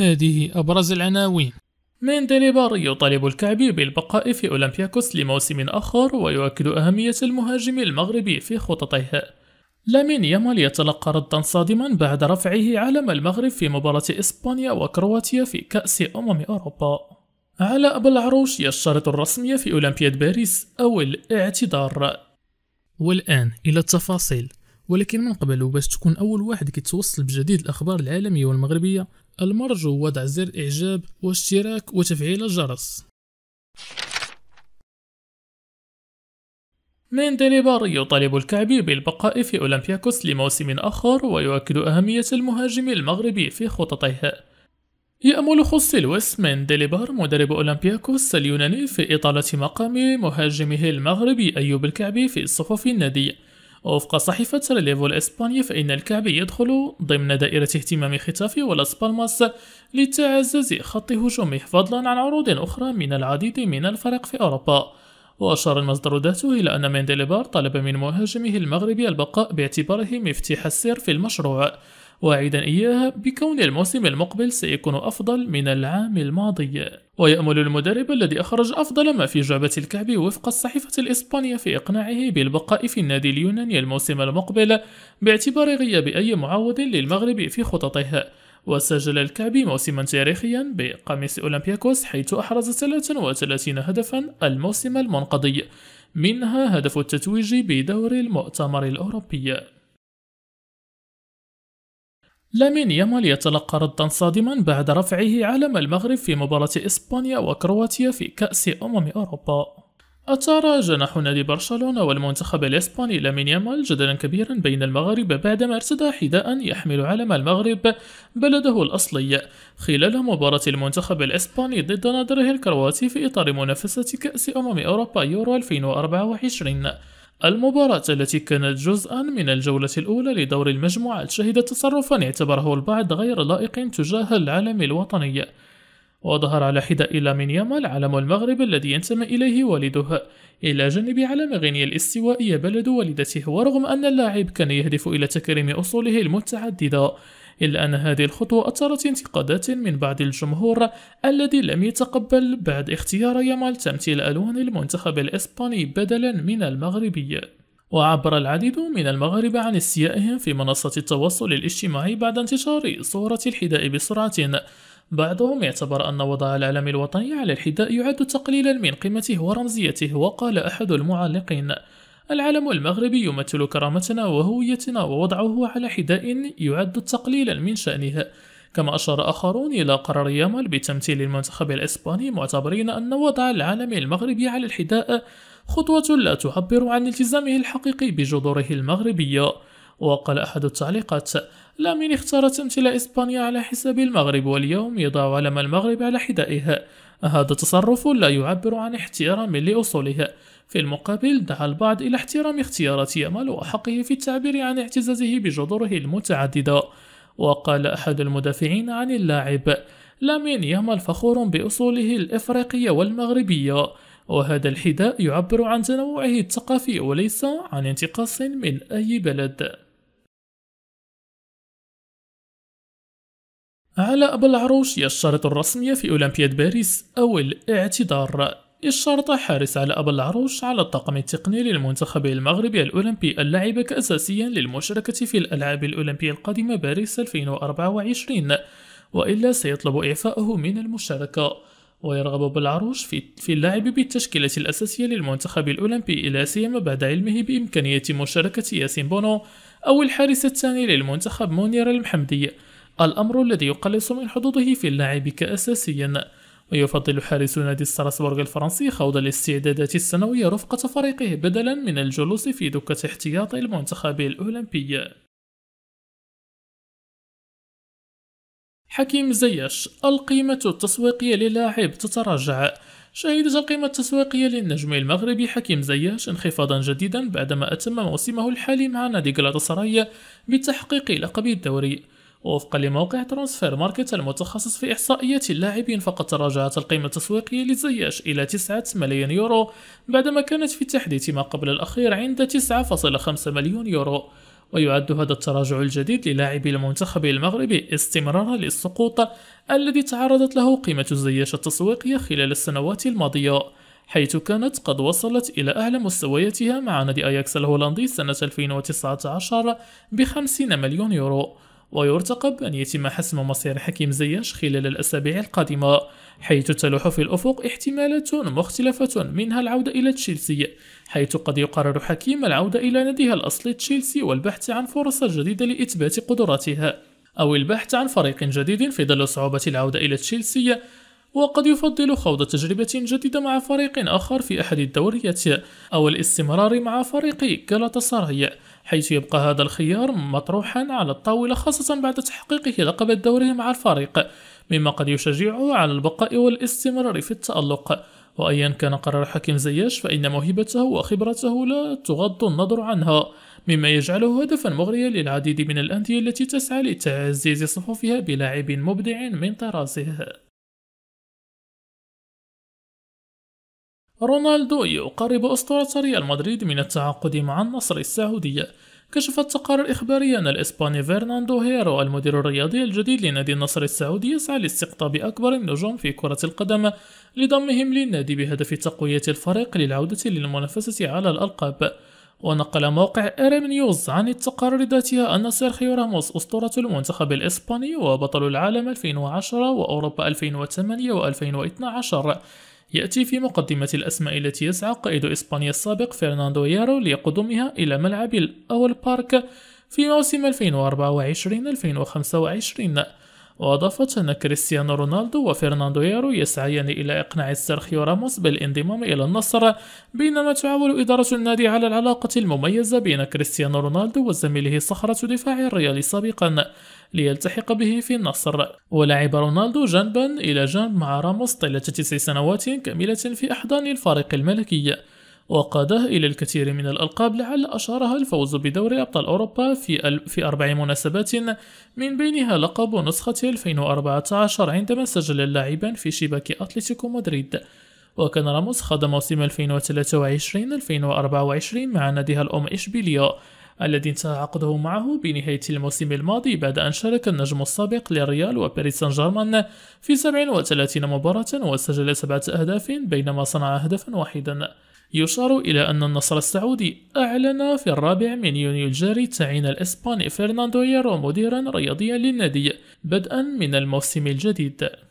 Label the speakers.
Speaker 1: هذه أبرز العناوين من ديليبار يطالب الكعبي بالبقاء في أولمبياكوس لموسم آخر ويؤكد أهمية المهاجم المغربي في خططه لامين يامال يتلقى ردا صادما بعد رفعه علم المغرب في مباراة إسبانيا وكرواتيا في كأس أمم أوروبا علاء بالعروش يشترط الرسمية في أولمبياد باريس أو الاعتذار والآن إلى التفاصيل ولكن من قبل باش تكون أول واحد كيتوصل بجديد الأخبار العالمية والمغربية المرجو وضع زر إعجاب واشتراك وتفعيل الجرس مندليبار يطالب الكعبي بالبقاء في أولمبياكوس لموسم آخر ويؤكد أهمية المهاجم المغربي في خططه يأمل من مندليبار مدرب أولمبياكوس اليوناني في إطالة مقام مهاجمه المغربي أيوب الكعبي في صفوف النادي وفق صحيفة ريليفو الإسبانية فإن الكعب يدخل ضمن دائرة اهتمام ختافي ولاس بالماس لتعزز خط هجومه فضلا عن عروض أخرى من العديد من الفرق في أوروبا وأشار المصدر ذاته إلى أن مندلبار طلب من مهاجمه المغربي البقاء باعتباره مفتاح السر في المشروع واعدا إياه بكون الموسم المقبل سيكون أفضل من العام الماضي ويأمل المدرب الذي أخرج أفضل ما في جعبة الكعب وفق الصحيفة الإسبانية في إقناعه بالبقاء في النادي اليوناني الموسم المقبل باعتبار غياب أي معوض للمغرب في خططه وسجل الكعبي موسما تاريخيا بقميص أولمبياكوس حيث أحرز 33 هدفا الموسم المنقضي منها هدف التتويج بدور المؤتمر الأوروبي لامين يامال يتلقى ردا صادما بعد رفعه علم المغرب في مباراة إسبانيا وكرواتيا في كأس أمم أوروبا أثار جناح نادي برشلونة والمنتخب الإسباني لامين يامال جدلا كبيرا بين المغاربة بعدما ارتدى حذاء يحمل علم المغرب بلده الأصلي خلال مباراة المنتخب الإسباني ضد نادره الكرواتي في إطار منافسة كأس أمم أوروبا يورو 2024 المباراة التي كانت جزءا من الجولة الأولى لدور المجموعات شهدت تصرفا اعتبره البعض غير لائق تجاه العلم الوطني وظهر على حداء من يامال علم المغرب الذي ينتمي إليه والده إلى جانب علم غينيا الاستوائية بلد والدته ورغم أن اللاعب كان يهدف إلى تكريم أصوله المتعددة إلا أن هذه الخطوة أثرت انتقادات من بعض الجمهور الذي لم يتقبل بعد اختيار يامال تمثيل ألوان المنتخب الإسباني بدلا من المغربي وعبر العديد من المغاربة عن استيائهم في منصة التواصل الاجتماعي بعد انتشار صورة الحذاء بسرعة بعضهم اعتبر أن وضع العلم الوطني على الحذاء يعد تقليلا من قيمته ورمزيته وقال أحد المعلقين العلم المغربي يمثل كرامتنا وهويتنا ووضعه على حذاء يعد تقليلا من شأنها كما أشار آخرون إلى قرار يامال بتمثيل المنتخب الإسباني معتبرين أن وضع العلم المغربي على الحذاء خطوة لا تعبر عن التزامه الحقيقي بجذوره المغربية وقال أحد التعليقات لامين اختار تمثيل إسبانيا على حساب المغرب واليوم يضع علم المغرب على حدائها هذا تصرف لا يعبر عن احترام لأصولها في المقابل دعا البعض إلى احترام اختيارات يامال وحقه في التعبير عن اعتزازه بجذوره المتعددة وقال أحد المدافعين عن اللاعب لامين يامال فخور بأصوله الإفريقية والمغربية وهذا الحذاء يعبر عن تنوعه الثقافي وليس عن انتقاص من أي بلد على بالعروش العروش يشترط الرسمية في أولمبياد باريس أو الاعتذار الشرطة حارس على أبا العروش على الطاقم التقني للمنتخب المغربي الأولمبي اللعب كأساسيا للمشاركة في الألعاب الأولمبية القادمة باريس 2024 وإلا سيطلب إعفاءه من المشاركة ويرغب بالعروش في, في اللعب بالتشكيلة الأساسية للمنتخب الأولمبي لا سيما بعد علمه بإمكانية مشاركة ياسين بونو أو الحارس الثاني للمنتخب مونير المحمدي الأمر الذي يقلص من حظوظه في اللعب كأساسيا ويفضل حارس نادي ستراسبورغ الفرنسي خوض الاستعدادات السنوية رفقة فريقه بدلا من الجلوس في دكة احتياط المنتخب الأولمبي حكيم زياش القيمة التسويقية للاعب تتراجع شهدت القيمة التسويقية للنجم المغربي حكيم زياش انخفاضا جديدا بعدما أتم موسمه الحالي مع نادي غلطة بتحقيق لقب الدوري وفقا لموقع ترانسفير ماركت المتخصص في إحصائيات اللاعبين فقد تراجعت القيمة التسويقية لزياش إلى 9 ملايين يورو بعدما كانت في التحديث ما قبل الأخير عند 9.5 مليون يورو ويعد هذا التراجع الجديد للاعب المنتخب المغربي استمرارا للسقوط الذي تعرضت له قيمة زياش التسويقية خلال السنوات الماضية حيث كانت قد وصلت إلى أعلى مستوياتها مع نادي أياكس الهولندي سنة 2019 ب 50 مليون يورو ويرتقب أن يتم حسم مصير حكيم زياش خلال الأسابيع القادمة حيث تلوح في الأفق احتمالات مختلفة منها العودة إلى تشيلسي حيث قد يقرر حكيم العودة إلى ناديها الأصلي تشيلسي والبحث عن فرص جديدة لإثبات قدراتها أو البحث عن فريق جديد في ظل صعوبة العودة إلى تشيلسي وقد يفضل خوض تجربة جديدة مع فريق آخر في أحد الدوريات أو الاستمرار مع فريق جالاتا حيث يبقى هذا الخيار مطروحا على الطاولة خاصة بعد تحقيقه لقب الدوري مع الفريق مما قد يشجعه على البقاء والاستمرار في التألق وأيا كان قرار حكيم زياش فإن موهبته وخبرته لا تغض النظر عنها مما يجعله هدفا مغريا للعديد من الأندية التي تسعى لتعزيز صفوفها بلاعب مبدع من طرازه رونالدو يقرب أسطورة ريال مدريد من التعاقد مع النصر السعودي كشفت تقارير إخبارية أن الإسباني فرناندو هيرو المدير الرياضي الجديد لنادي النصر السعودي يسعى لاستقطاب أكبر النجوم في كرة القدم لضمهم للنادي بهدف تقوية الفريق للعودة للمنافسة على الألقاب ونقل موقع إيرم نيوز عن التقارير ذاتها أن سيرخيو راموس أسطورة المنتخب الإسباني وبطل العالم 2010 وأوروبا 2008 و2012 يأتي في مقدمة الأسماء التي يسعى قائد إسبانيا السابق فرناندو يارو لقدومها إلى ملعب الأول بارك في موسم 2024-2025 وأضافت أن كريستيانو رونالدو وفرناندو يارو يسعيان إلى إقناع سيرخيو راموس بالانضمام إلى النصر بينما تعاول إدارة النادي على العلاقة المميزة بين كريستيانو رونالدو وزميله صخرة دفاع الريال سابقا ليلتحق به في النصر ولعب رونالدو جنبا إلى جنب مع راموس طيلة تسع سنوات كاملة في أحضان الفريق الملكي وقاده إلى الكثير من الألقاب لعل أشهرها الفوز بدوري أبطال أوروبا في في أربع مناسبات من بينها لقب نسخة 2014 عندما سجل اللاعبان في شباك أتلتيكو مدريد وكان راموس خاض موسم 2023-2024 مع ناديها الأم إشبيليا الذي انتهى عقده معه بنهاية الموسم الماضي بعد أن شارك النجم السابق للريال وباريس سان جيرمان في 37 مباراة وسجل سبعة أهداف بينما صنع هدفا واحدا يشار إلى أن النصر السعودي أعلن في الرابع من يونيو الجاري تعيين الإسباني فرناندو يارو مديرا رياضيا للنادي بدءا من الموسم الجديد